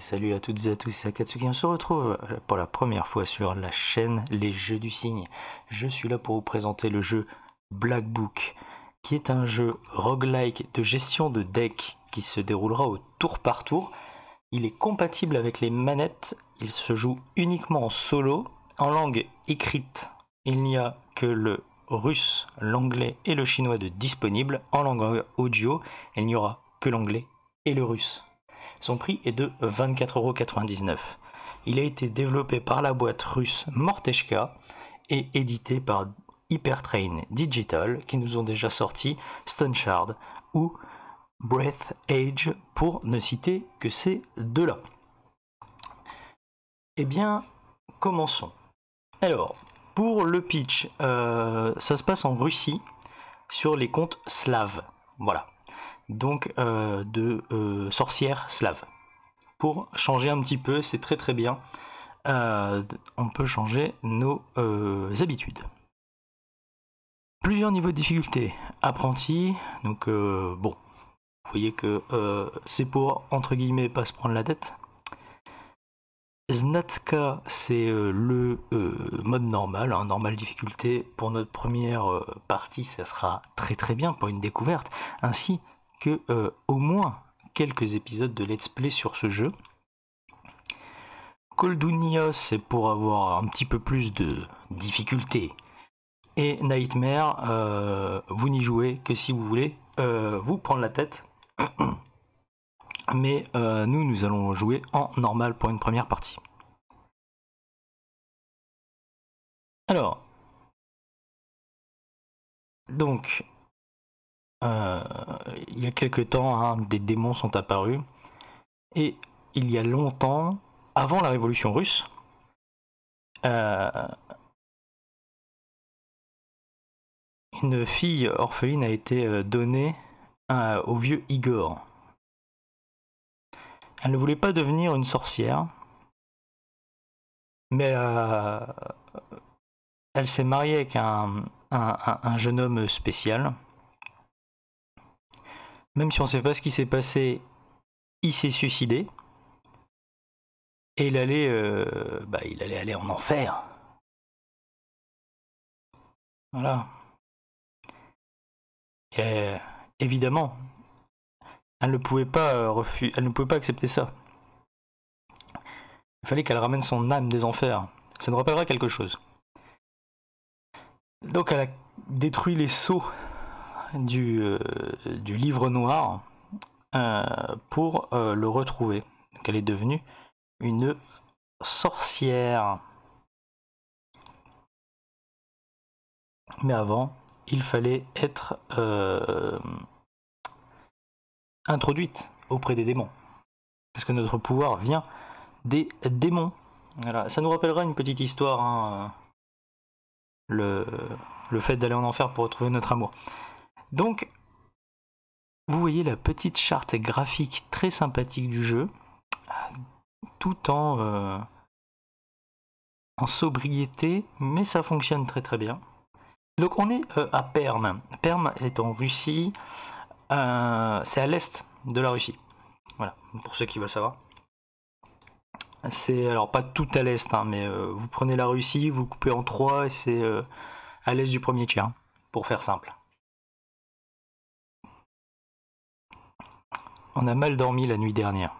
salut à toutes et à tous, c'est Akatsuki. On se retrouve euh, pour la première fois sur la chaîne Les Jeux du Cygne. Je suis là pour vous présenter le jeu Black Book, qui est un jeu roguelike de gestion de deck qui se déroulera au tour par tour. Il est compatible avec les manettes, il se joue uniquement en solo, en langue écrite. Il n'y a que le russe, l'anglais et le chinois de disponible. En langue audio, il n'y aura que l'anglais et le russe. Son prix est de 24,99€. Il a été développé par la boîte russe Mortechka et édité par Hypertrain Digital qui nous ont déjà sorti Stone Shard ou Breath Age pour ne citer que ces deux-là. Eh bien, commençons. Alors, pour le pitch, euh, ça se passe en Russie sur les comptes slaves. Voilà donc euh, de euh, sorcière slave. Pour changer un petit peu, c'est très très bien. Euh, on peut changer nos habitudes. Plusieurs niveaux de difficulté. Apprenti, donc bon, vous voyez que c'est pour entre guillemets pas se prendre la tête. Znatka, c'est le mode normal, hein, normal difficulté. Pour notre première partie, ça sera très très bien pour une découverte. Ainsi, euh, au moins quelques épisodes de let's play sur ce jeu. Coldunios, c'est pour avoir un petit peu plus de difficulté. Et Nightmare, euh, vous n'y jouez que si vous voulez euh, vous prendre la tête. Mais nous, nous allons jouer en normal pour une première partie. Alors, donc, euh, il y a quelque temps, hein, des démons sont apparus. Et il y a longtemps, avant la révolution russe, euh, une fille orpheline a été euh, donnée au vieux Igor. Elle ne voulait pas devenir une sorcière, mais elle s'est mariée avec un, jeune homme spécial même si on ne sait pas ce qui s'est passé, il s'est suicidé. Et il allait, euh, bah, il allait aller en enfer. Voilà. Euh, évidemment, elle ne pouvait pas euh, elle ne pouvait pas accepter ça. Il fallait qu'elle ramène son âme des enfers. Ça nous rappellera quelque chose. Donc elle a détruit les sceaux euh, du, livre noir euh, pour euh, le retrouver. Donc elle est devenue une sorcière. Mais avant, il fallait être introduite auprès des démons. Parce que notre pouvoir vient des démons. Ça nous rappellera une petite histoire, hein, le fait d'aller en enfer pour retrouver notre amour. Donc, vous voyez la petite charte graphique très sympathique du jeu, tout euh, en, sobriété, mais ça fonctionne très très bien. Donc on est euh, à Perm. Perm est en Russie, euh, c'est à l'est de la Russie. Voilà, pour ceux qui veulent savoir. C'est alors pas tout à l'est, hein, mais vous prenez la Russie, vous coupez en trois et c'est à l'est du premier tiers, pour faire simple. On a mal dormi la nuit dernière.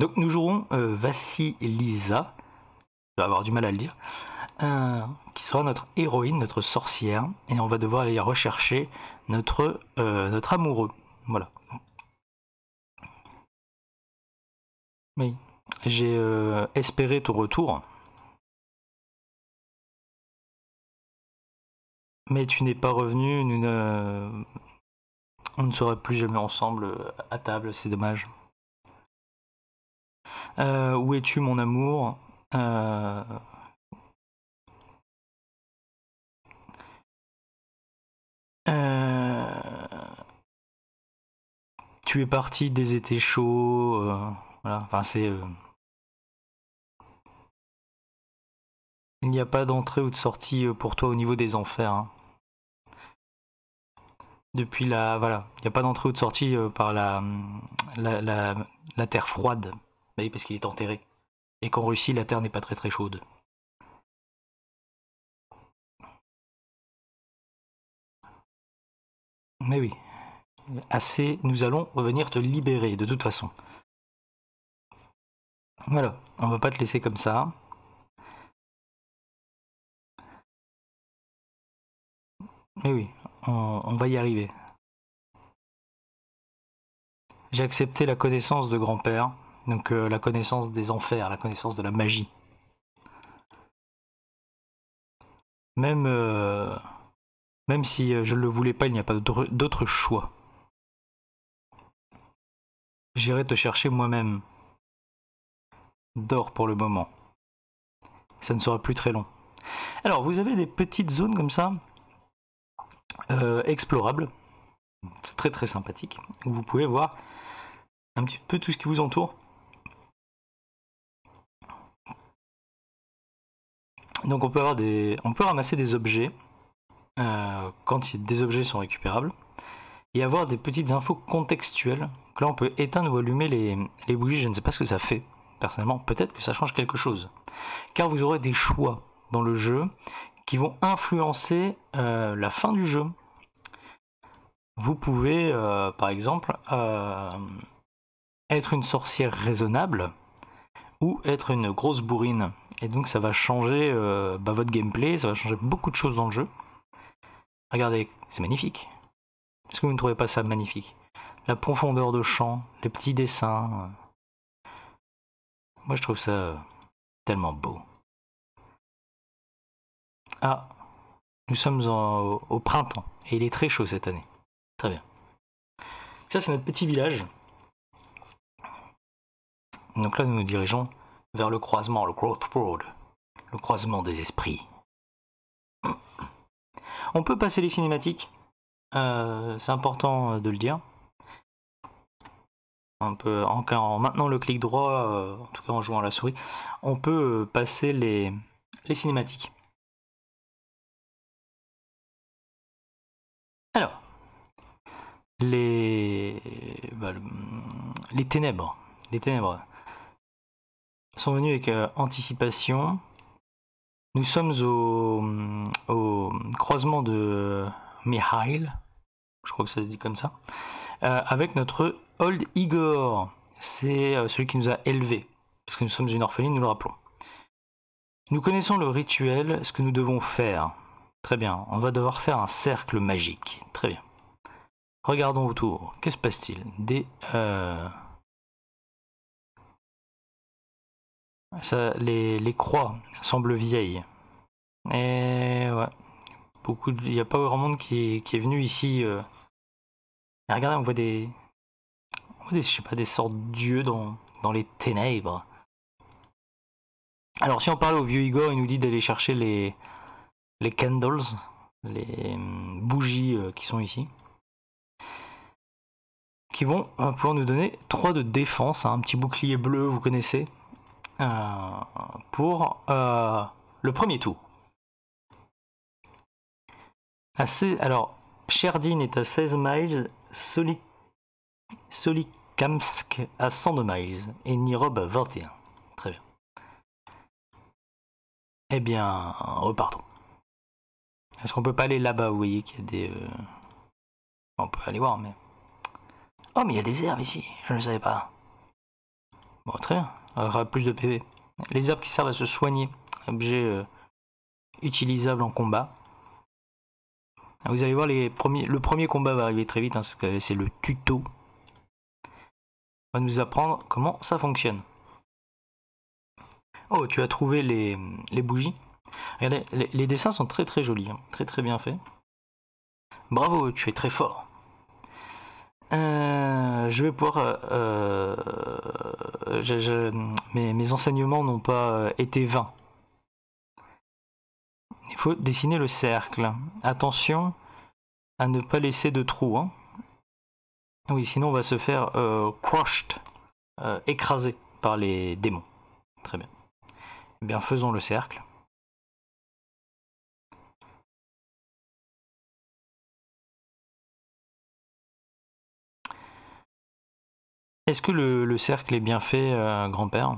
Donc nous jouerons euh, Vassilisa, je vais avoir du mal à le dire, euh, qui sera notre héroïne, notre sorcière, et on va devoir aller rechercher notre, euh, notre amoureux. Voilà. Oui, j'ai euh, espéré ton retour. Mais tu n'es pas revenu, nous ne on ne serait plus jamais ensemble euh, à table, c'est dommage. Euh, où es-tu, mon amour euh, Tu es parti des étés chauds. Voilà, enfin, c'est. Il n'y a pas d'entrée ou de sortie pour toi au niveau des enfers. Hein depuis la voilà, il n'y a pas d'entrée ou de sortie euh, par la la, la, terre froide, voyez bah parce qu'il est enterré, et qu'en Russie la terre n'est pas très très chaude. Mais oui, assez, nous allons revenir te libérer de toute façon. Voilà, on ne va pas te laisser comme ça. Mais oui, Oh, on, va y arriver. J'ai accepté la connaissance de grand-père, donc euh, la connaissance des enfers, la connaissance de la magie. Même, euh, même si euh, je ne le voulais pas, il n'y a pas d'autre choix. J'irai te chercher moi-même. Dors pour le moment. Ça ne sera plus très long. Alors, vous avez des petites zones comme ça euh, explorable, très très sympathique, où vous pouvez voir un petit peu tout ce qui vous entoure. Donc on peut, avoir des, on peut ramasser des objets euh, quand des objets sont récupérables et avoir des petites infos contextuelles. que là on peut éteindre ou allumer les bougies, je ne sais pas ce que ça fait personnellement, peut-être que ça change quelque chose. Car vous aurez des choix dans le jeu qui vont influencer euh, la fin du jeu. Vous pouvez, euh, par exemple, euh, être une sorcière raisonnable ou être une grosse bourrine. Et donc ça va changer bah, votre gameplay, ça va changer beaucoup de choses dans le jeu. Regardez, c'est magnifique. Est-ce que vous ne trouvez pas ça magnifique La profondeur de champ, les petits dessins. Moi je trouve ça tellement beau. Ah, nous sommes au printemps et il est très chaud cette année. Très bien. Ça, c'est notre petit village. Donc là, nous nous dirigeons vers le croisement, le Growth Road, le croisement des esprits. On peut passer les cinématiques, euh, c'est important de le dire. On peut, en, maintenant le clic droit, euh, en tout cas en jouant à la souris, on peut passer les cinématiques. Alors, bah, les, ténèbres, les ténèbres sont venues avec euh, anticipation. Nous sommes au, au croisement de Mihail, je crois que ça se dit comme ça, euh, avec notre Old Igor. C'est euh, celui qui nous a élevés, parce que nous sommes une orpheline, nous le rappelons. Nous connaissons le rituel, ce que nous devons faire. Très bien, on va devoir faire un cercle magique. Très bien. Regardons autour. qu'est-ce Que se passe-t-il Des... Euh, les, croix semblent vieilles. Et ouais. Beaucoup Il n'y a pas grand monde qui, est venu ici. Euh. regardez, on voit des... On je sais pas, des sortes d'yeux dans, dans les ténèbres. Alors si on parle au vieux Igor, il nous dit d'aller chercher les, les candles, les hum, bougies euh, qui sont ici, qui vont euh, pouvoir nous donner 3 de défense, hein. un petit bouclier bleu, vous connaissez, euh, pour le premier tour. Assez, alors, Sherdin est à 16 miles, Solikamsk à 102 miles et Nirob à 21. Très bien. Eh bien, repartons. Est-ce qu'on peut pas aller là-bas Vous voyez qu'il y a des. Euh, on peut aller voir, mais. Oh, mais il y a des herbes ici. Je ne savais pas. Bon, très bien. On aura plus de PV. Les herbes qui servent à se soigner. Objet euh, utilisable en combat. Ah, vous allez voir, les premiers... le premier combat va arriver très vite. Hein, c'est le tuto. On va nous apprendre comment ça fonctionne. Oh, tu as trouvé les bougies Regardez, les, dessins sont très très jolis, hein. très très bien faits. Bravo, tu es très fort. Euh, je vais pouvoir. Euh, euh, mes, enseignements n'ont pas été vains. Il faut dessiner le cercle. Attention à ne pas laisser de trous. Hein. Oui, sinon on va se faire crushed, écrasé par les démons. Très bien. Eh bien, faisons le cercle. Est-ce que le, cercle est bien fait, euh, grand-père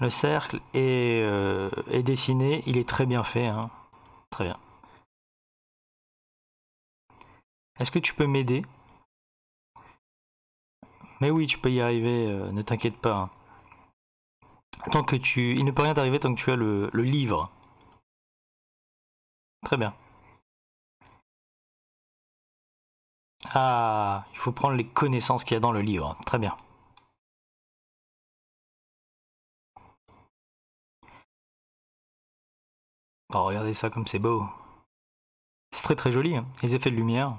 Le cercle est, euh, est, dessiné, il est très bien fait. Hein. Très bien. Est-ce que tu peux m'aider Mais oui, tu peux y arriver, euh, ne t'inquiète pas. Hein. Tant que tu... Il ne peut rien t'arriver tant que tu as le, le livre. Très bien. Ah, il faut prendre les connaissances qu'il y a dans le livre. Très bien. Oh, regardez ça comme c'est beau. C'est très très joli, hein. les effets de lumière.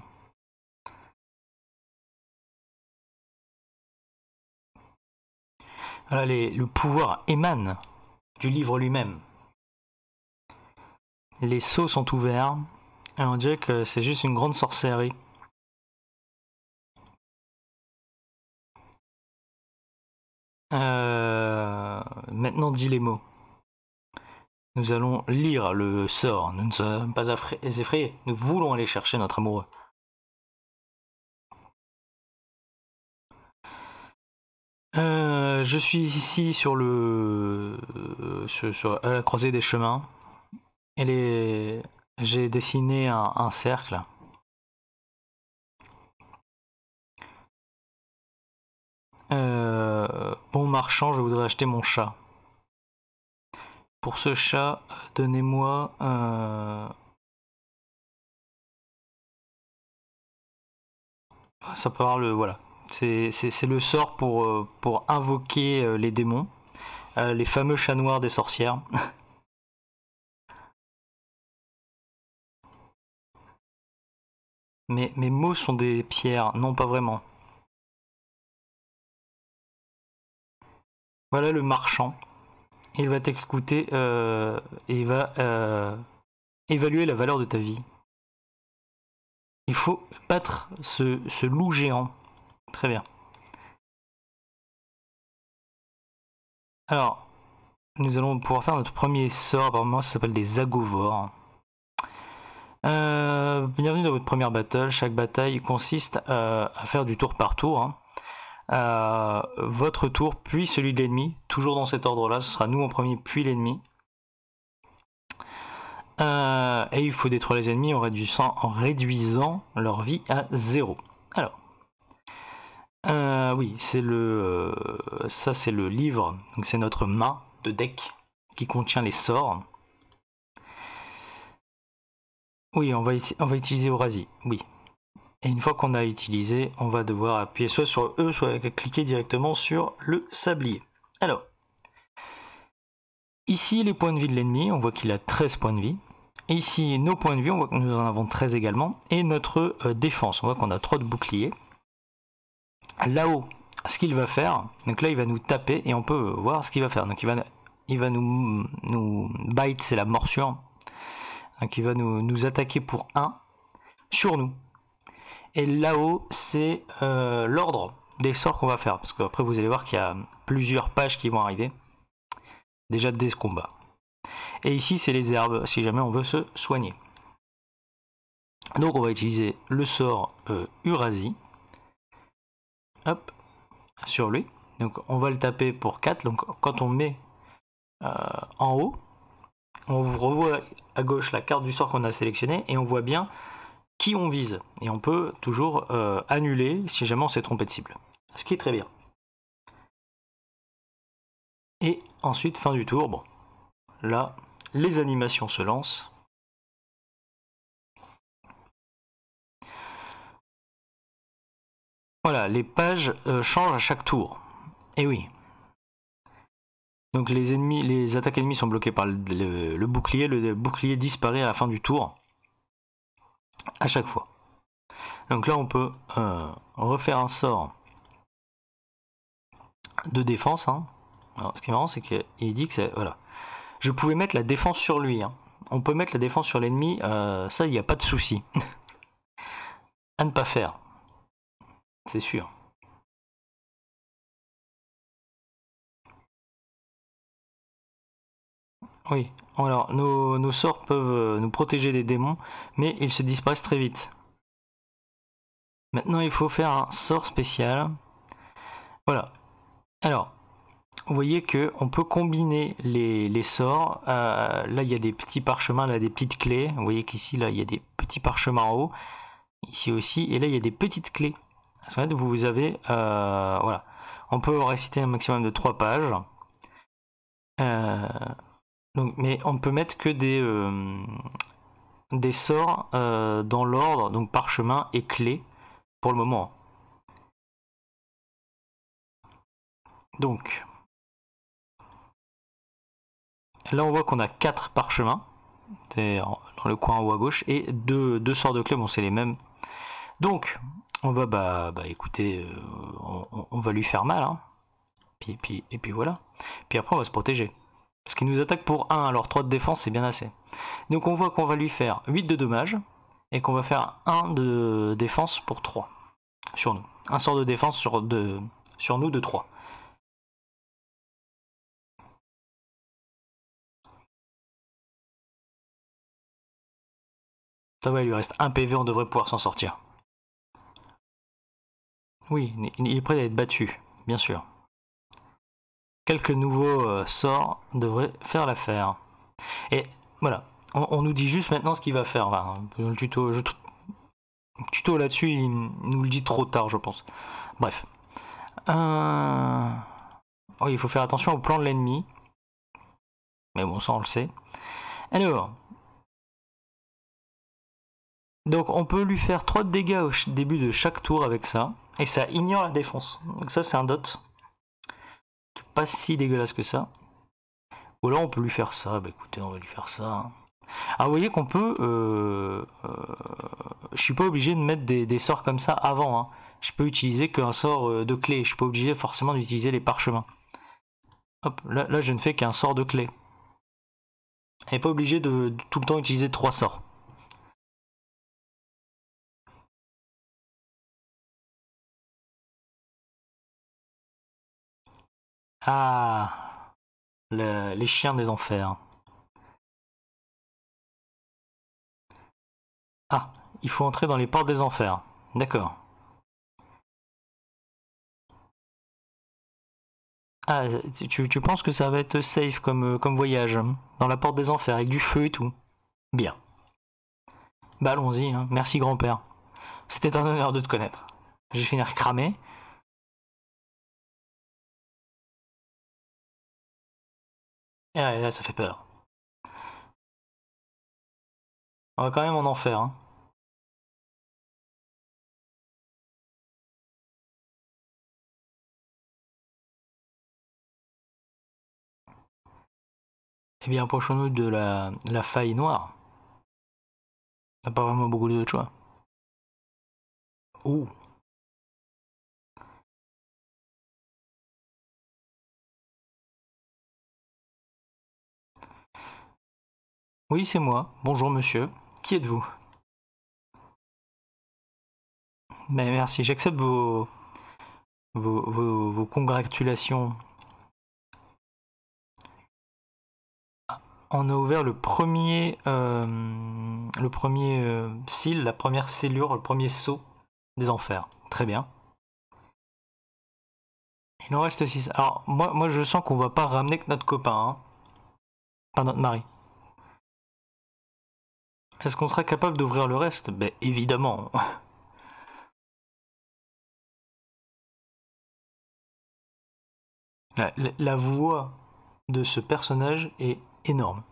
Voilà, le pouvoir émane du livre lui-même. Les seaux sont ouverts. Et on dirait que c'est juste une grande sorcellerie. Euh, maintenant, dis les mots. Nous allons lire le sort. Nous ne sommes pas effrayés. Nous voulons aller chercher notre amoureux. Euh, je suis ici sur le euh, sur, à la croisée des chemins. Et j'ai dessiné un cercle Euh, bon marchand, je voudrais acheter mon chat. Pour ce chat, donnez-moi... Euh, ça peut avoir le... Voilà. C'est le sort pour, euh, pour invoquer les démons. les fameux chats noirs des sorcières. mais mes mots sont des pierres. Non, pas vraiment. Voilà le marchand. Il va t'écouter euh, et il va euh, évaluer la valeur de ta vie. Il faut battre ce, ce loup géant. Très bien. Alors, nous allons pouvoir faire notre premier sort. Apparemment, ça s'appelle des agovores. Euh, bienvenue dans votre première battle. Chaque bataille consiste à, faire du tour par tour. Hein. Euh, votre tour, puis celui de l'ennemi. Toujours dans cet ordre-là, ce sera nous en premier, puis l'ennemi. Euh, et il faut détruire les ennemis en réduisant, leur vie à zéro. Alors, euh, oui, c'est le, ça c'est le livre, donc c'est notre main de deck qui contient les sorts. Oui, on va, on va utiliser Eurasie, oui, et une fois qu'on a utilisé, on va devoir appuyer soit sur E, soit cliquer directement sur le sablier. Alors, ici les points de vie de l'ennemi, on voit qu'il a 13 points de vie. Et ici nos points de vie, on voit que nous en avons 13 également. Et notre euh, défense, on voit qu'on a 3 de boucliers. Là-haut, ce qu'il va faire, donc là il va nous taper et on peut voir ce qu'il va faire. Donc il va, il va nous, nous bite, c'est la morsure. Donc il va nous, nous attaquer pour 1 sur nous. Et là-haut, c'est euh, l'ordre des sorts qu'on va faire. Parce qu'après, vous allez voir qu'il y a plusieurs pages qui vont arriver. Déjà dès ce combat. Et ici, c'est les herbes, si jamais on veut se soigner. Donc, on va utiliser le sort euh, Hop, sur lui. Donc, on va le taper pour 4. Donc, quand on met euh, en haut, on revoit à gauche la carte du sort qu'on a sélectionné et on voit bien qui on vise. Et on peut toujours euh, annuler si jamais on s'est trompé de cible. Ce qui est très bien. Et ensuite, fin du tour, bon. Là, les animations se lancent. Voilà, les pages euh, changent à chaque tour. Et eh oui. Donc les ennemis, les attaques ennemies sont bloquées par le, bouclier, le bouclier disparaît à la fin du tour à chaque fois. Donc là, on peut euh, refaire un sort de défense. Hein. ce qui est marrant, c'est qu'il dit que c'est. Voilà. Je pouvais mettre la défense sur lui. Hein. On peut mettre la défense sur l'ennemi. Euh, ça, il n'y a pas de souci. à ne pas faire. C'est sûr. Oui, alors nos, sorts peuvent euh, nous protéger des démons, mais ils se disparaissent très vite. Maintenant, il faut faire un sort spécial. Voilà. Alors, vous voyez que on peut combiner les, sorts. Euh, là, il y a des petits parchemins, là, des petites clés. Vous voyez qu'ici, là, il y a des petits parchemins en haut. Ici aussi. Et là, il y a des petites clés. Parce fait, vous avez... Euh, voilà. On peut réciter un maximum de 3 pages mais on peut mettre que des, euh, des sorts euh, dans l'ordre, donc parchemin et clé, pour le moment. Donc, là on voit qu'on a 4 parchemins, c'est dans le coin en haut à gauche, et 2, sorts de clé, bon c'est les mêmes. Donc, on va, bah, bah écoutez, euh, on, va lui faire mal, hein. et puis voilà. Puis après on va se protéger. Parce qu'il nous attaque pour 1, alors 3 de défense, c'est bien assez. Donc on voit qu'on va lui faire 8 de dommage et qu'on va faire 1 de défense pour 3 sur nous. Un sort de défense sur, sur nous de 3. Ça va, il lui reste un PV, on devrait pouvoir s'en sortir. Oui, il est prêt à être battu, bien sûr quelques nouveaux euh, sorts devraient faire l'affaire. Et voilà, on, nous dit juste maintenant ce qu'il va faire. le tuto, là-dessus, il nous le dit trop tard, je pense. Bref. Euh, il faut faire attention au plan de l'ennemi. Mais bon, ça, on le sait. Alors. Donc, on peut lui faire 3 dégâts au début de chaque tour avec ça. Et ça ignore la défense. Donc, ça, c'est un dot pas si dégueulasse que ça. Ou là, on peut lui faire ça, bah écoutez, on va lui faire ça. Hein. Ah, vous voyez qu'on peut. Euh, euh, je suis pas obligé de mettre des, sorts comme ça avant. Hein. Je peux utiliser qu'un sort euh, de clé. Je suis pas obligé forcément d'utiliser les parchemins. Hop, là, je ne fais qu'un sort de clé. Et pas obligé de, tout le temps utiliser trois sorts. Ah Les chiens des enfers. Ah, il faut entrer dans les portes des enfers. D'accord. Ah, tu, penses que ça va être safe comme, euh, comme voyage hein, Dans la porte des enfers, avec du feu et tout Bien. Bah allons-y, hein. merci grand-père. C'était un honneur de te connaître. J'ai fini à cramer, Ah ça fait peur. On va quand même en enfer. Hein. Eh bien, approchons-nous de la, la, faille noire. On n'a pas vraiment beaucoup d'autres choix. Ouh. Oui, c'est moi. Bonjour monsieur. Qui êtes-vous Mais ben, merci, j'accepte vos, vos, vos, congratulations. On a ouvert le premier, euh, le premier cil, euh, la première cellule, le premier saut des enfers. Très bien. Il nous reste 6. Alors, moi, moi je sens qu'on va pas ramener que notre copain. Hein. Pas notre mari. Est-ce qu'on sera capable d'ouvrir le reste Ben évidemment. La, voix de ce personnage est énorme.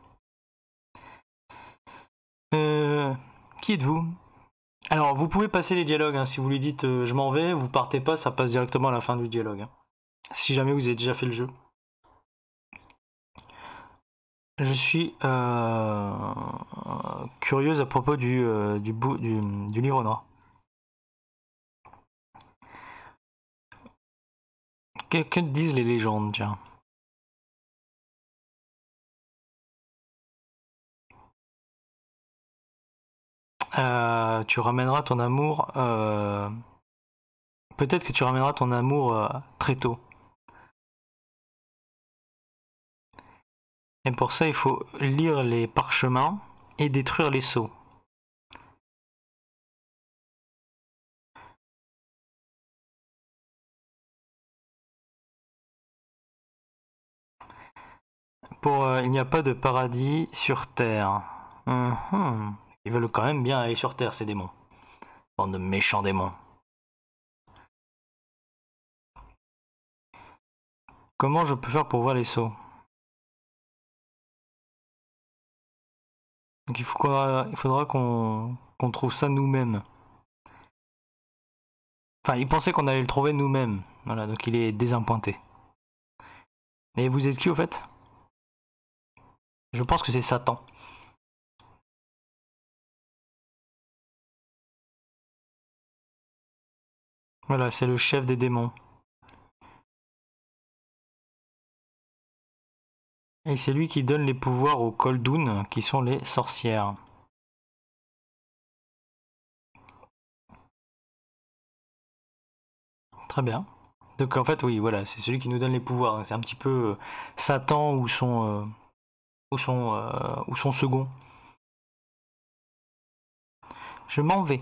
Euh, qui êtes-vous Alors, vous pouvez passer les dialogues. Hein. si vous lui dites euh, je m'en vais, vous partez pas, ça passe directement à la fin du dialogue. Hein. si jamais vous avez déjà fait le jeu. Je suis euh, curieuse à propos du, euh, du, du, du, livre noir. Que, disent les légendes, tiens euh, tu ramèneras ton amour. Peut-être que tu ramèneras ton amour très tôt. Et pour ça, il faut lire les parchemins et détruire les sceaux. Pour, euh, il n'y a pas de paradis sur Terre. Mhm. Ils veulent quand même bien aller sur Terre, ces démons. Bande de méchants démons. Comment je peux faire pour voir les sceaux? Donc il, il faudra qu'on trouve ça nous-mêmes. Enfin, il pensait qu'on allait le trouver nous-mêmes. Voilà, donc il est désappointé. Mais vous êtes qui au fait Je pense que c'est Satan. Voilà, c'est le chef des démons. Et c'est lui qui donne les pouvoirs aux Koldun, qui sont les sorcières. Très bien. Donc en fait, oui, voilà, c'est celui qui nous donne les pouvoirs. C'est un petit peu euh, Satan ou son, euh, son, euh, ou son second. Je m'en vais.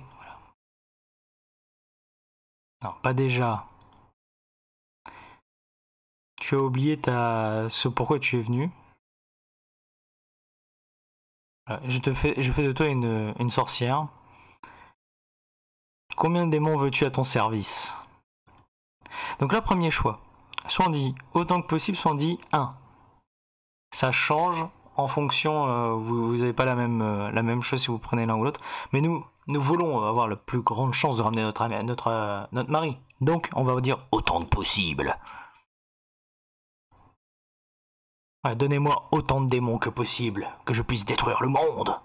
Non, pas déjà. Tu as oublié ta... ce pourquoi tu es venu. Euh, je te fais, de toi une, sorcière. Combien de démons veux-tu à ton service Donc là, premier choix. Soit on dit autant que possible, soit on dit 1. Ça change en fonction, euh, vous n'avez pas la même, euh, la même chose si vous prenez l'un ou l'autre. Mais nous, nous voulons avoir la plus grande chance de ramener notre, notre, notre mari. Donc on va vous dire autant que possible. Ah, donnez-moi autant de démons que possible, que je puisse détruire le monde.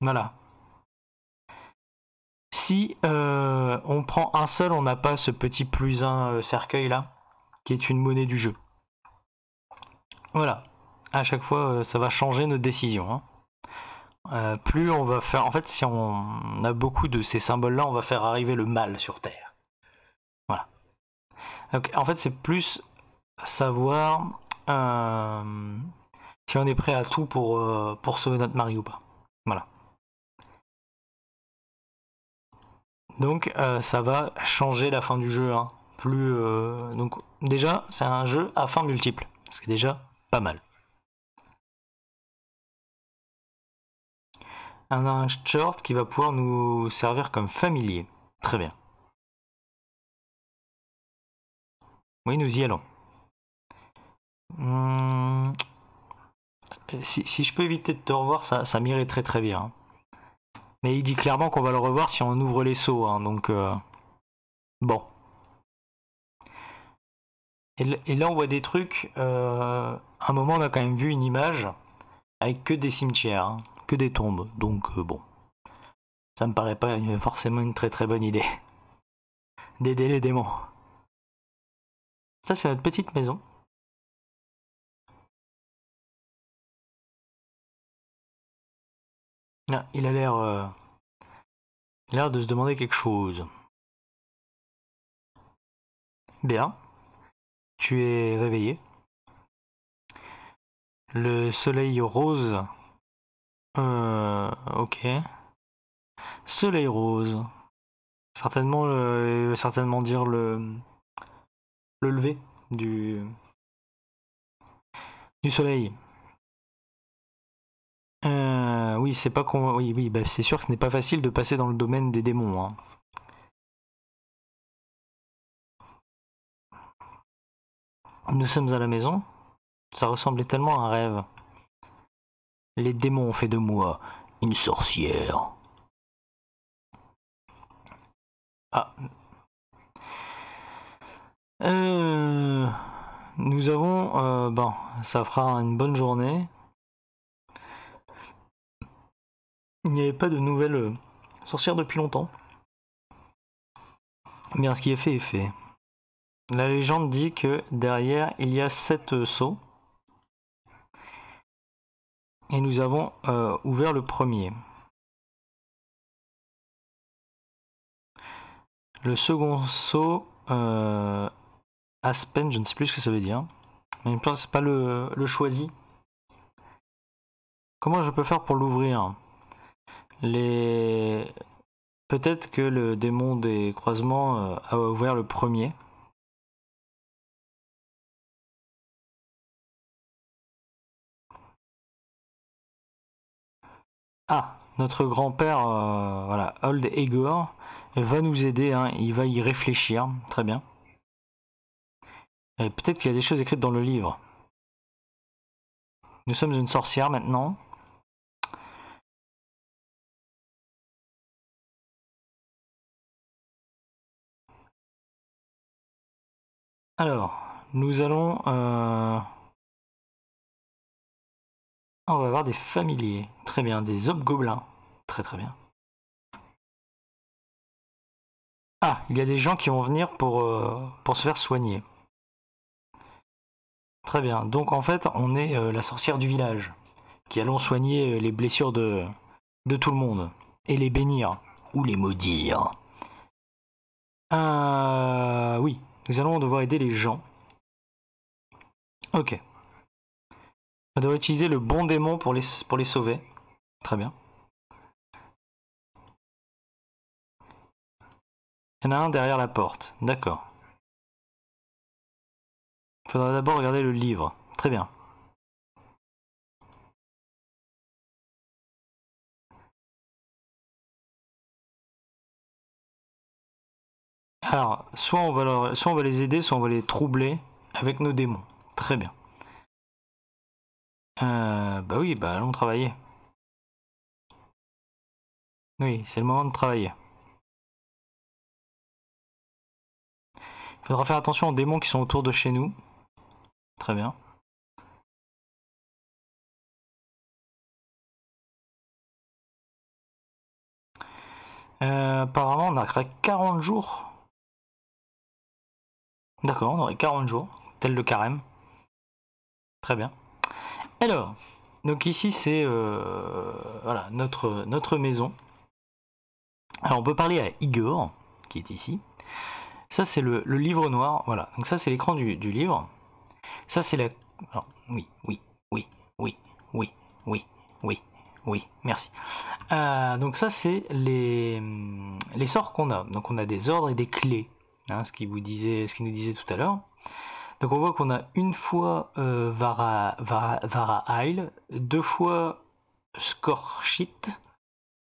Voilà. Si euh, on prend un seul, on n'a pas ce petit plus un euh, cercueil là, qui est une monnaie du jeu. Voilà. À chaque fois, euh, ça va changer nos décisions. Hein. plus on va faire. En fait, si on a beaucoup de ces symboles-là, on va faire arriver le mal sur Terre. Voilà. Donc, en fait, c'est plus savoir euh, si on est prêt à tout pour, euh, pour sauver notre mari ou pas. Voilà. Donc euh, ça va changer la fin du jeu. Hein. Plus, donc déjà, c'est un jeu à fin multiple. Ce qui est déjà pas mal. On a un short qui va pouvoir nous servir comme familier. Très bien. Oui, nous y allons. Hmm. si, je peux éviter de te revoir, ça, ça m'irait très très bien. Mais il dit clairement qu'on va le revoir si on ouvre les seaux, hein, donc euh, bon. Et, là on voit des trucs. Euh, à un moment on a quand même vu une image avec que des cimetières, hein, que des tombes, donc euh, bon. Ça me paraît pas forcément une très très bonne idée. D'aider les démons. Ça c'est notre petite maison. Ah, il a l'air. Euh, l'air de se demander quelque chose. Bien. Tu es réveillé. Le soleil rose. Euh, ok. Soleil rose. Certainement, certainement dire le, le lever du, du soleil. Euh, oui, c'est pas oui, oui, bah, c'est sûr que ce n'est pas facile de passer dans le domaine des démons. Hein. Nous sommes à la maison. Ça ressemblait tellement à un rêve. Les démons ont fait de moi une sorcière. Ah. Euh, nous avons... Euh, bon, ça fera une bonne journée. Il n'y avait pas de nouvelles euh, sorcières depuis longtemps. Bien, ce qui est fait est fait. La légende dit que derrière, il y a sept euh, sauts. Et nous avons euh, ouvert le premier. Le second saut, Aspen, je ne sais plus ce que ça veut dire. Mais je pense que pas le, le choisi. Comment je peux faire pour l'ouvrir les... Peut-être que le démon des croisements euh, a ouvert le premier. Ah, notre grand-père, euh, voilà, Old Egor, va nous aider, hein. il va y réfléchir, très bien. Euh, peut-être qu'il y a des choses écrites dans le livre. Nous sommes une sorcière maintenant. Alors, nous allons... Euh, ah, on va avoir des familiers. Très bien, des gobelins Très très bien. Ah, il y a des gens qui vont venir pour, euh, pour se faire soigner. Très bien. Donc en fait, on est euh, la sorcière du village qui allons soigner les blessures de, de tout le monde et les bénir ou les maudire. Euh, oui, nous allons devoir aider les gens. Ok. On doit utiliser le bon démon pour les, pour les sauver. Très bien. Il y en a un derrière la porte. D'accord. Il faudra d'abord regarder le livre. Très bien. Alors, soit on, va les aider, soit on va les troubler avec nos démons. Très bien. Euh, bah oui, bah allons travailler. Oui, c'est le moment de travailler. Il faudra faire attention aux démons qui sont autour de chez nous. Très bien. Euh, apparemment, on a 40 jours. D'accord, on aurait 40 jours, tel le carême. Très bien. Alors, donc ici c'est euh, voilà, notre, notre maison. Alors on peut parler à Igor, qui est ici. Ça c'est le, livre noir, voilà. Donc ça c'est l'écran du, livre. Ça c'est la... oui, oui, oui, oui, oui, oui, oui, oui, merci. Euh, donc ça c'est les, les sorts qu'on a. Donc on a des ordres et des clés. Hein, ce qu'il ce nous disait tout à l'heure. Donc on voit qu'on a une fois euh, Vara, Vara, Isle, deux fois Scorchit,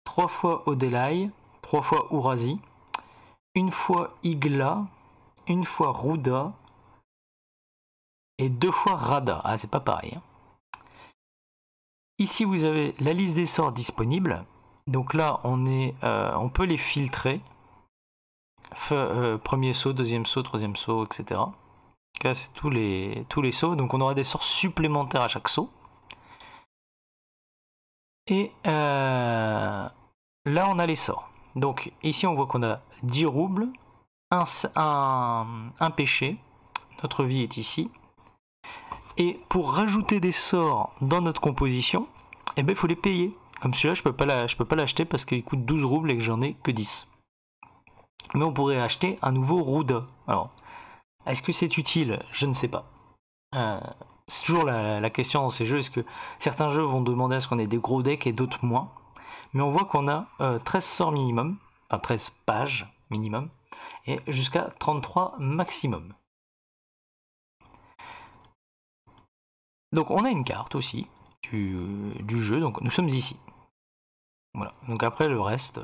trois fois Odelai, trois fois Urazi, une fois Igla, une fois Ruda et deux fois Rada. Ah, c'est pas pareil. Hein. Ici, vous avez la liste des sorts disponibles. Donc là, on, est, euh, on peut les filtrer. Euh, premier saut, deuxième saut, troisième saut, etc. Là, c'est tous les, tous les sauts. Donc, on aura des sorts supplémentaires à chaque saut. Et euh, là, on a les sorts. Donc, ici, on voit qu'on a 10 roubles, un, un, péché. Notre vie est ici. Et pour rajouter des sorts dans notre composition, eh ben, il faut les payer. Comme celui-là, je ne peux pas l'acheter parce qu'il coûte 12 roubles et que j'en ai que 10 mais on pourrait acheter un nouveau Ruda. Alors, est-ce que c'est utile Je ne sais pas. Euh, c'est toujours la, question dans ces jeux, est-ce que certains jeux vont demander à ce qu'on ait des gros decks et d'autres moins Mais on voit qu'on a 13 euh, sorts minimum, enfin 13 pages minimum, et jusqu'à 33 maximum. Donc on a une carte aussi euh, du, jeu, donc nous sommes ici. Voilà, donc après le reste,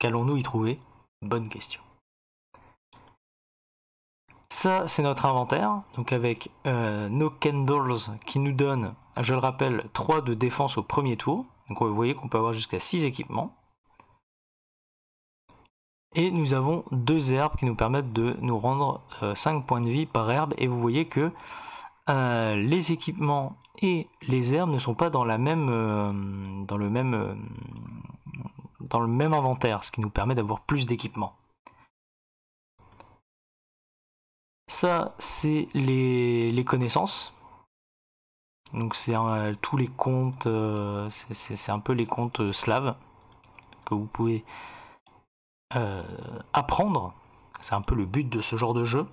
qu'allons-nous y trouver Bonne question. Ça, c'est notre inventaire, donc avec euh, nos Candles qui nous donnent, je le rappelle, 3 de défense au premier tour. Donc vous voyez qu'on peut avoir jusqu'à 6 équipements. Et nous avons deux herbes qui nous permettent de nous rendre 5 euh, points de vie par herbe. Et vous voyez que euh, les équipements et les herbes ne sont pas dans, la même, dans le même le même inventaire, ce qui nous permet d'avoir plus d'équipements. Ça, c'est les, connaissances. Donc c'est tous les comptes, euh, c'est un peu les comptes euh, slaves que vous pouvez euh, apprendre. C'est un peu le but de ce genre de jeu,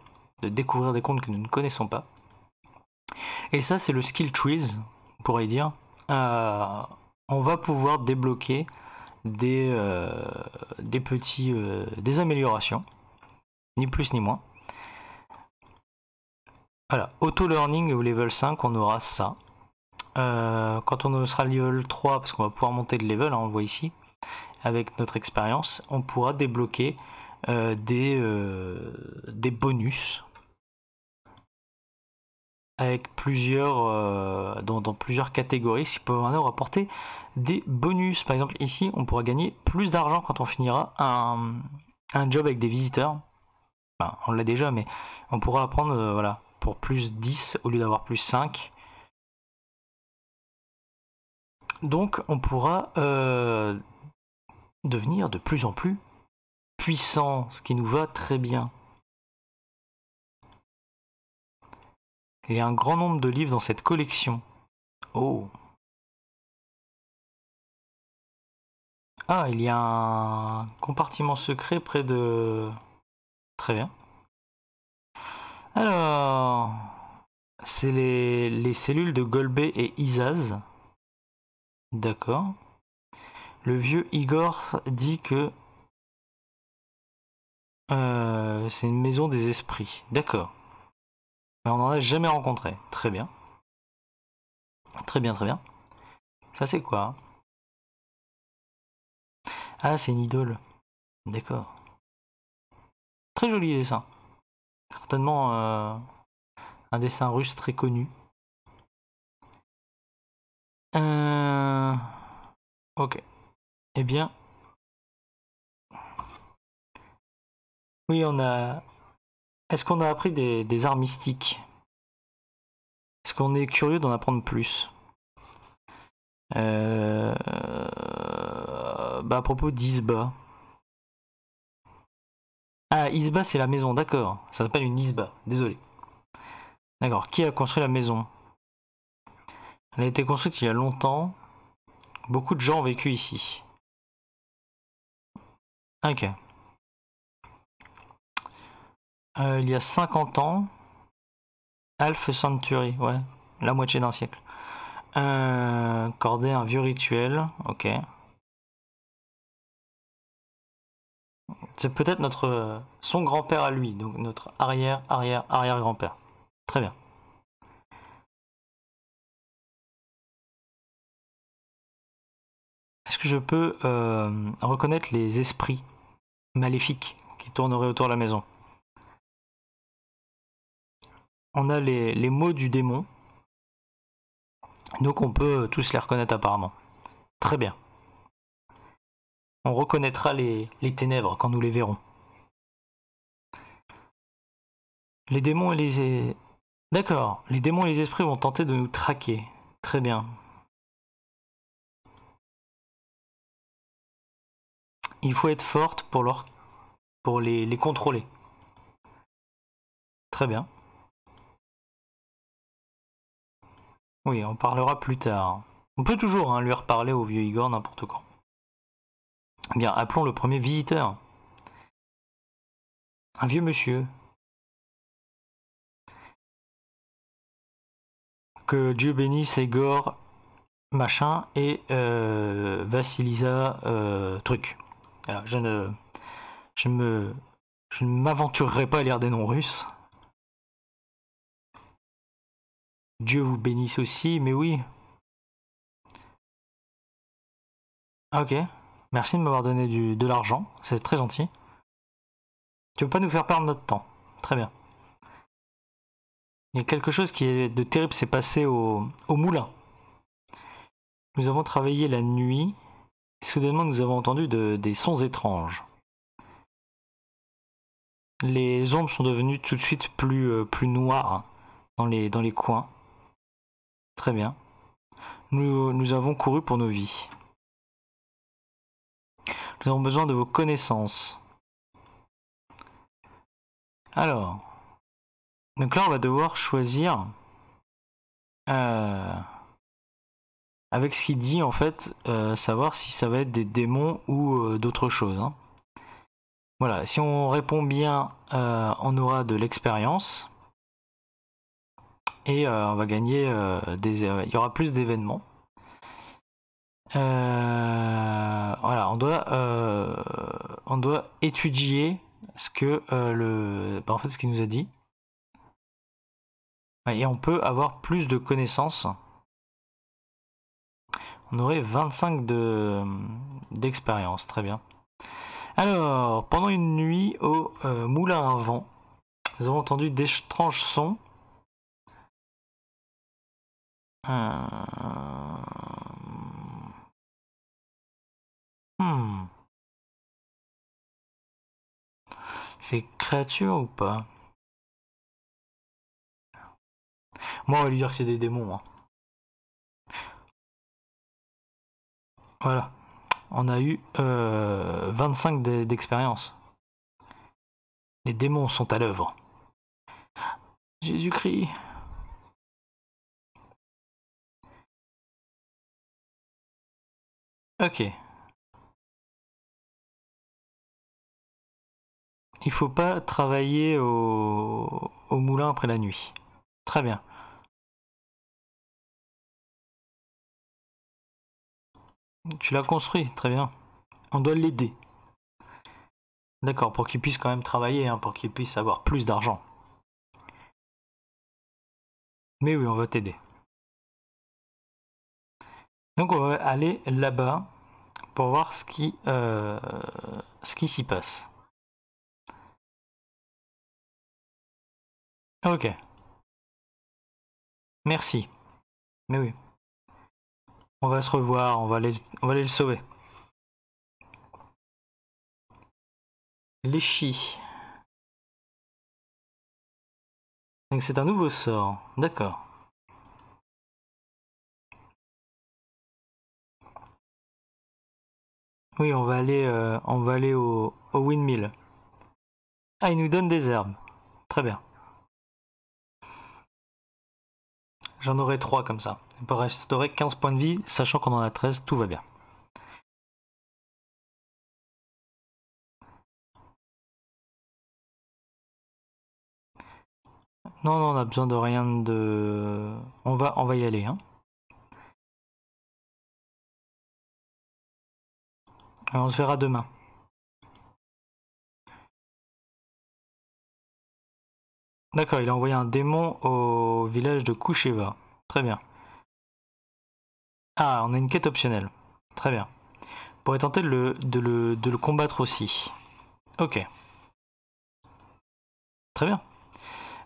de découvrir des comptes que nous ne connaissons pas. Et ça, c'est le skill trees, on pourrait dire. on va pouvoir débloquer des, euh, des petits euh, des améliorations, ni plus ni moins. Voilà, auto-learning au level 5, on aura ça. Euh, quand on sera level 3, parce qu'on va pouvoir monter de level, hein, on le voit ici, avec notre expérience, on pourra débloquer des bonus avec plusieurs, euh, dans, plusieurs catégories, ce qui peut nous rapporter des bonus. Par exemple, ici, on pourra gagner plus d'argent quand on finira un, job avec des visiteurs. Ben, on l'a déjà, mais on pourra apprendre euh, voilà, pour plus 10 au lieu d'avoir plus 5. Donc, on pourra euh, devenir de plus en plus puissant, ce qui nous va très bien. Il y a un grand nombre de livres dans cette collection. Oh Ah, il y a un compartiment secret près de... Très bien. Alors... C'est les, les cellules de Golbe et Isaz. D'accord. Le vieux Igor dit que... Euh, c'est une maison des esprits. D'accord. Mais bah, on a jamais rencontré. Très bien. Très bien, très bien. Ça c'est quoi hein Ah, c'est une idole. D'accord. Très joli dessin. Certainement euh, un dessin russe très connu. Euh, ok. Eh bien. Oui, on a est-ce qu'on a appris des, arts mystiques Est-ce qu'on est curieux d'en apprendre plus euh... bah à propos d'Isba. Ah, Isba, c'est la maison, d'accord. Ça s'appelle une Isba, désolé. D'accord, qui a construit la maison Elle a été construite il y a longtemps. Beaucoup de gens ont vécu ici. Ok. Euh, il y a 50 ans, Half Century, ouais, la moitié d'un siècle. Euh, un vieux rituel, ok. C'est peut-être notre son grand-père à lui, donc notre arrière, arrière, arrière grand-père. Très bien. Est-ce que je peux euh, reconnaître les esprits maléfiques qui tourneraient autour de la maison on a les, les mots du démon. Donc on peut tous les reconnaître apparemment. Très bien. On reconnaîtra les, les ténèbres quand nous les verrons. Les démons et les... D'accord, les démons et les esprits vont tenter de nous traquer. Très bien. Il faut être forte pour, leur... pour les, les contrôler. Très bien. Oui, on parlera plus tard. On peut toujours hein, lui reparler au vieux Igor n'importe quand. Bien, appelons le premier visiteur. Un vieux monsieur. Que Dieu bénisse Igor machin et euh, Vasilisa Vassilisa euh, truc. Alors, je ne, je me, je ne m'aventurerai pas à lire des noms russes. Dieu vous bénisse aussi, mais oui. Ah, ok, merci de m'avoir donné de l'argent, c'est très gentil. Tu veux pas nous faire perdre notre temps, très bien. Il y a quelque chose qui est de terrible s'est passé au, moulin. Nous avons travaillé la nuit. Et soudainement, nous avons entendu des sons étranges. Les ombres sont devenues tout de suite plus, euh, noires dans les coins. Très bien. Nous, nous avons couru pour nos vies. Nous avons besoin de vos connaissances. Alors, donc là on va devoir choisir euh, avec ce qu'il dit en fait, euh, savoir si ça va être des démons ou euh, d'autres choses. Hein. Voilà, si on répond bien, on aura de l'expérience. Et euh, on va gagner euh, des. Euh, il y aura plus d'événements. voilà, on doit, on doit étudier ce que le. Bah, en fait, ce qu'il nous a dit. Et on peut avoir plus de connaissances on aurait 25 de d'expérience, très bien. Alors, pendant une nuit au moulin à vent, nous avons entendu d'étranges sons Hmm. Hmm. C'est créature ou pas Moi, on va lui dire que c'est des démons. Hein. Voilà. On a eu 25 euh, d'expérience. Les démons sont à l'œuvre. Jésus-Christ. Ok. Il faut pas travailler au, moulin après la nuit. Très bien. Tu l'as construit, très bien. On doit l'aider. D'accord, pour qu'il puisse quand même travailler, hein, pour qu'il puisse avoir plus d'argent. Mais oui, on va t'aider. Donc on va aller là-bas pour voir ce qui, euh, ce qui s'y passe. Ok. Merci. Mais oui. On va se revoir, on va aller, on va aller le sauver. Léchi. Donc c'est un nouveau sort, d'accord. Oui, on va aller, euh, on va aller au, windmill. Ah, il nous donne des herbes. Très bien. J'en aurai 3 comme ça. Il peut restaurer 15 points de vie, sachant qu'on en a 13, tout va bien. Non, non, on a besoin de rien de... On va, on va y aller. Hein. on se verra demain. D'accord, il a envoyé un démon au village de Kusheva. Très bien. Ah, on a une quête optionnelle. Très bien. On pourrait tenter de le, combattre aussi. Ok. Très bien.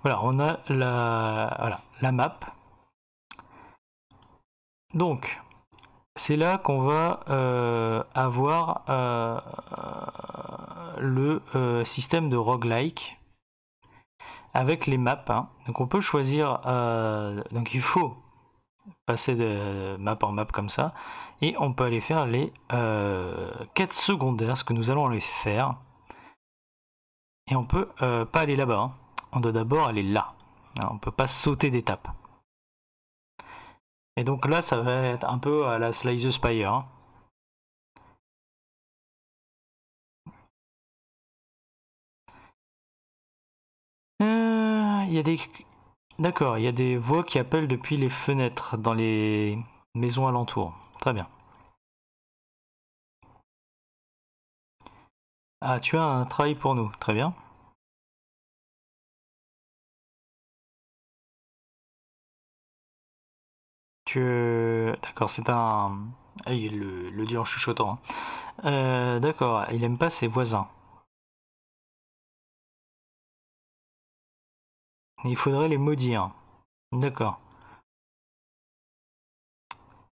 Voilà, on a la map. Donc, c'est là qu'on va euh, avoir euh, le euh, système de roguelike avec les maps. Hein. Donc on peut choisir, donc il faut passer de map en map comme ça, et on peut aller faire les quêtes secondaires, ce que nous allons aller faire. Et on peut pas aller là-bas, hein. on doit d'abord aller là. On on peut pas sauter d'étape. Et donc là, ça va être un peu à la Slice the Spire. Hein. Euh, y a des... D'accord, il y a des voix qui appellent depuis les fenêtres dans les maisons alentour. Très bien. Ah, tu as un travail pour nous. Très bien. D'accord, c'est un. Ah, il le, dit en chuchotant. Hein. Euh, d'accord, il aime pas ses voisins. Il faudrait les maudire. D'accord.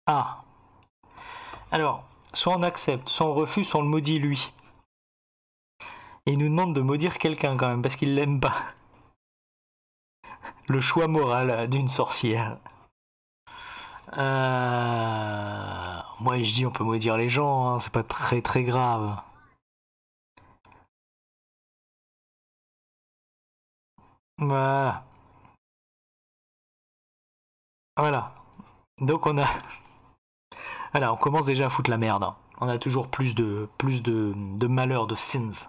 Ah. Alors, soit on accepte, soit on refuse, soit on le maudit lui. Et il nous demande de maudire quelqu'un quand même, parce qu'il l'aime pas. Le choix moral euh, d'une sorcière. Euh, moi, je dis, on peut maudire les gens, hein, c'est pas très très grave. Voilà. Voilà. Donc on a. Voilà, on commence déjà à foutre la merde. Hein. On a toujours plus de plus de, malheur, de sins.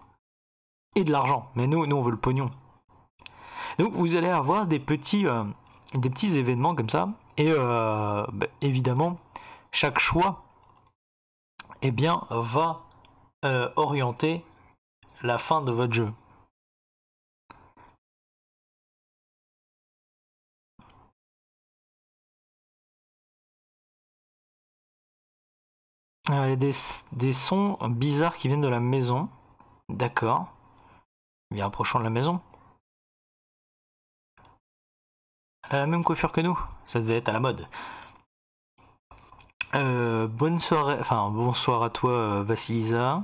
Et de l'argent. Mais nous, nous, on veut le pognon. Donc vous allez avoir des petits, euh, des petits événements comme ça et euh, bah, évidemment, chaque choix eh bien, va euh, orienter la fin de votre jeu. Euh, il y a des, des, sons bizarres qui viennent de la maison. D'accord. Bien approchant de la maison. à la même coiffure que nous. Ça devait être à la mode. Euh, bonne soirée, enfin bonsoir à toi euh, Vassilisa.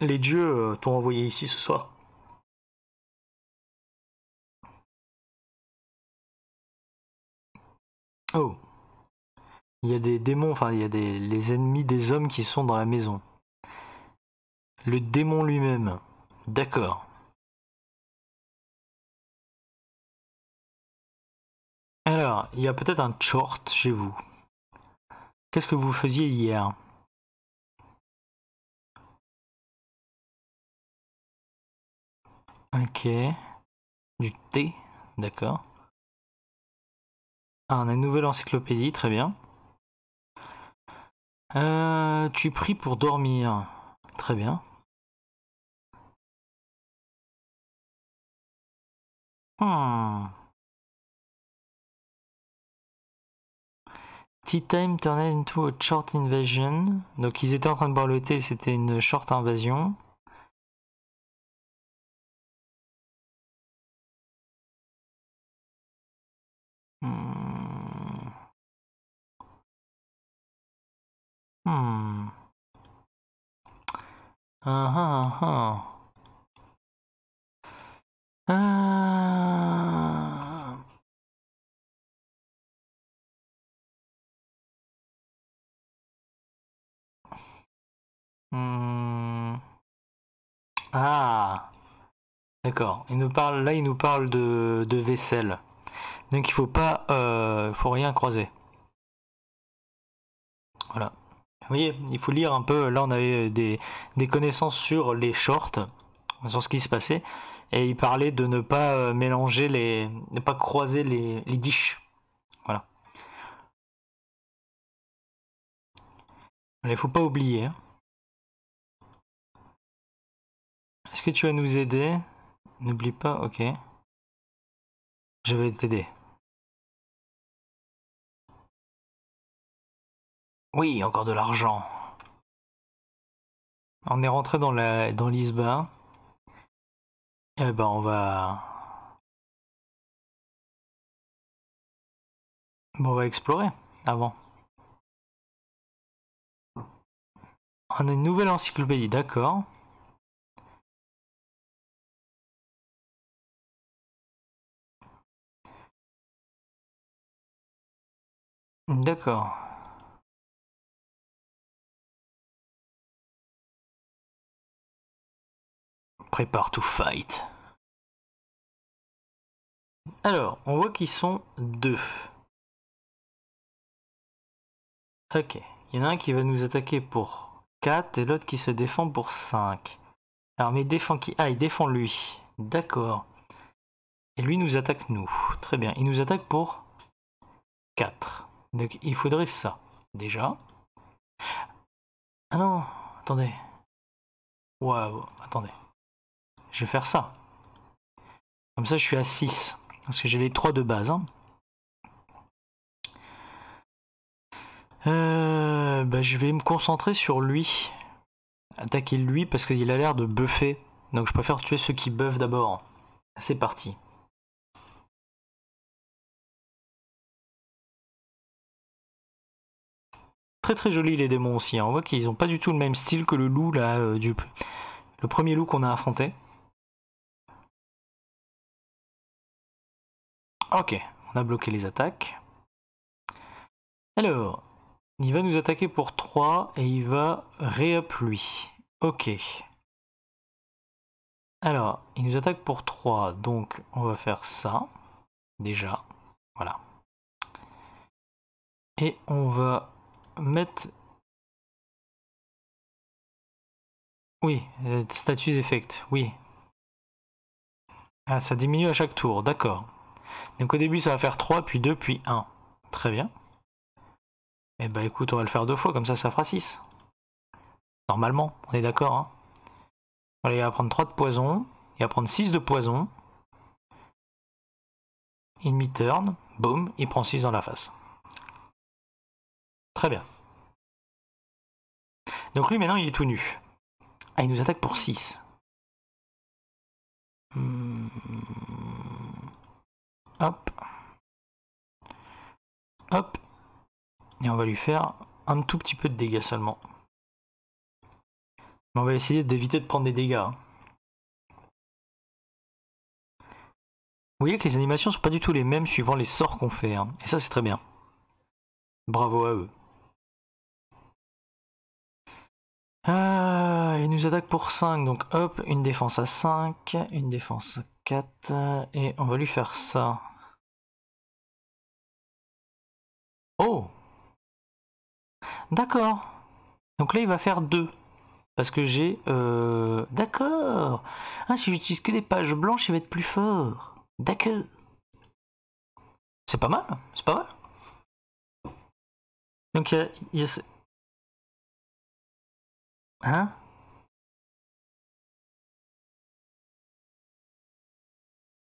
Les dieux euh, t'ont envoyé ici ce soir. Oh. Il y a des démons, enfin il y a des les ennemis des hommes qui sont dans la maison. Le démon lui-même. D'accord. Alors, il y a peut-être un short chez vous. Qu'est-ce que vous faisiez hier Ok. Du thé, d'accord. Ah, on a une nouvelle encyclopédie, très bien. Euh, tu pries pour dormir. Très bien. Hmm. Tea Time turned into a short invasion. Donc ils étaient en train de boire le thé, c'était une short invasion. Hmm. Hmm. Uh-huh, uh-huh. Ah ah ah. Ah. Hmm. Ah D'accord. Il nous parle là il nous parle de, de vaisselle. Donc il faut pas euh, faut rien croiser. Voilà. Vous voyez, il faut lire un peu. Là on avait des, des connaissances sur les shorts, sur ce qui se passait. Et il parlait de ne pas euh, mélanger les. ne pas croiser les, les dishes. Voilà. Il faut pas oublier. Hein. Est-ce que tu vas nous aider N'oublie pas, ok. Je vais t'aider. Oui, encore de l'argent. On est rentré dans la dans l'ISBA. Et eh ben on va. Bon, on va explorer avant. On a une nouvelle encyclopédie, d'accord. d'accord Prépare to fight. Alors, on voit qu'ils sont deux. Ok, il y en a un qui va nous attaquer pour 4 et l'autre qui se défend pour 5. Alors, mais défend qui Ah, il défend lui. D'accord. Et lui nous attaque nous. Très bien, il nous attaque pour 4. Donc il faudrait ça, déjà. Ah non, attendez. Waouh, attendez. Je vais faire ça. Comme ça, je suis à 6. Parce que j'ai les 3 de base. Hein. Euh, bah, je vais me concentrer sur lui. Attaquer lui parce qu'il a l'air de buffer. Donc je préfère tuer ceux qui buffent d'abord. C'est parti. Très très jolis les démons aussi. Hein. On voit qu'ils n'ont pas du tout le même style que le loup là euh, du le premier loup qu'on a affronté. Ok, on a bloqué les attaques. Alors, il va nous attaquer pour 3 et il va réappuyer. Ok. Alors, il nous attaque pour 3, donc on va faire ça. Déjà. Voilà. Et on va mettre oui euh, status effect oui ah, ça diminue à chaque tour d'accord donc au début ça va faire 3 puis 2 puis 1 très bien et eh bah ben, écoute on va le faire deux fois comme ça ça fera 6 normalement on est d'accord hein il va prendre 3 de poison il va prendre 6 de poison il me turn boum il prend 6 dans la face Très bien. Donc lui maintenant il est tout nu. Ah il nous attaque pour 6. Hmm. Hop. Hop. Et on va lui faire un tout petit peu de dégâts seulement. Mais on va essayer d'éviter de prendre des dégâts. Hein. Vous voyez que les animations sont pas du tout les mêmes suivant les sorts qu'on fait. Hein. Et ça c'est très bien. Bravo à eux. Ah, il nous attaque pour 5, donc hop, une défense à 5, une défense à 4, et on va lui faire ça. Oh D'accord Donc là, il va faire 2. Parce que j'ai... Euh, d'accord ah, Si j'utilise que des pages blanches, il va être plus fort. D'accord C'est pas mal, c'est pas mal. Donc y a Hein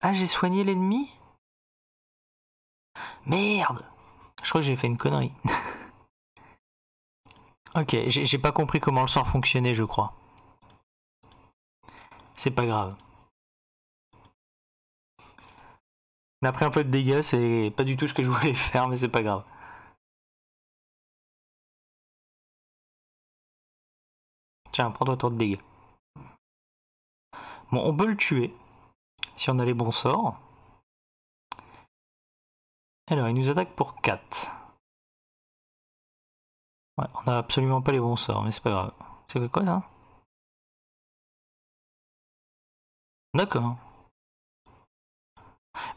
Ah, j'ai soigné l'ennemi Merde Je crois que j'ai fait une connerie. ok, j'ai pas compris comment le sort fonctionnait, je crois. C'est pas grave. On a pris un peu de dégâts, c'est pas du tout ce que je voulais faire, mais c'est pas grave. Prendre prends de dégâts. Bon, on peut le tuer. Si on a les bons sorts. Alors, il nous attaque pour 4. Ouais, on n'a absolument pas les bons sorts, mais c'est pas grave. C'est quoi ça D'accord.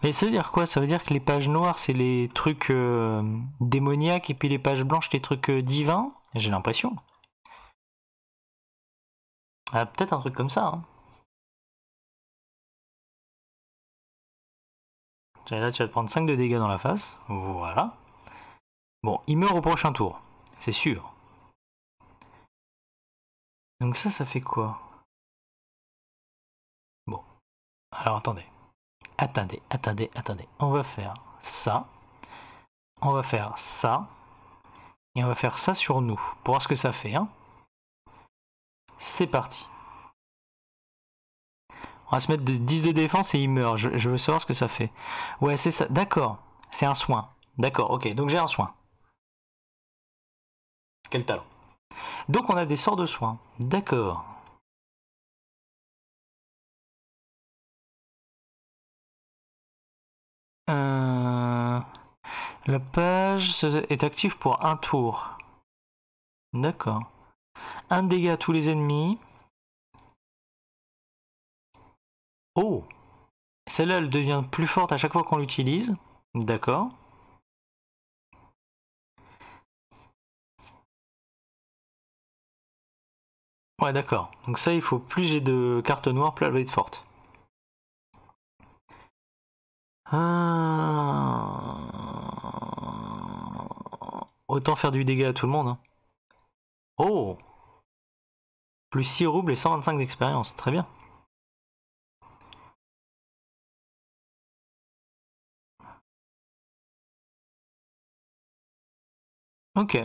Mais ça veut dire quoi Ça veut dire que les pages noires, c'est les trucs euh, démoniaques, et puis les pages blanches, les trucs euh, divins J'ai l'impression. Ah, peut-être un truc comme ça. Hein. Là, tu vas te prendre 5 de dégâts dans la face. Voilà. Bon, il meurt au prochain tour. C'est sûr. Donc ça, ça fait quoi Bon. Alors attendez. Attendez, attendez, attendez. On va faire ça. On va faire ça. Et on va faire ça sur nous. Pour voir ce que ça fait. Hein. C'est parti. On va se mettre de 10 de défense et il meurt. Je, veux savoir ce que ça fait. Ouais, c'est ça. D'accord. C'est un soin. D'accord, ok. Donc j'ai un soin. Quel talent. Donc on a des sorts de soins. D'accord. Euh, la page est active pour un tour. D'accord. Un dégât à tous les ennemis. Oh Celle-là, elle devient plus forte à chaque fois qu'on l'utilise. D'accord. Ouais, d'accord. Donc ça, il faut plus j'ai de cartes noires, plus elle va être forte. Ah. Autant faire du dégât à tout le monde. Hein. Oh Plus 6 roubles et 125 d'expérience, très bien. Ok.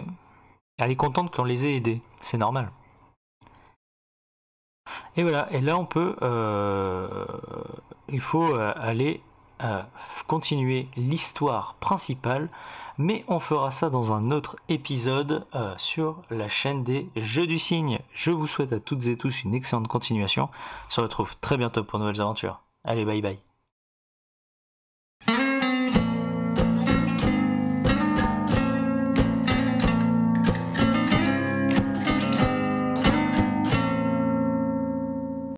Elle est contente qu'on les ait aidés, c'est normal. Et voilà, et là on peut... Euh, il faut euh, aller euh, continuer l'histoire principale mais on fera ça dans un autre épisode euh, sur la chaîne des Jeux du Cygne. Je vous souhaite à toutes et tous une excellente continuation. On se retrouve très bientôt pour de nouvelles aventures. Allez, bye bye.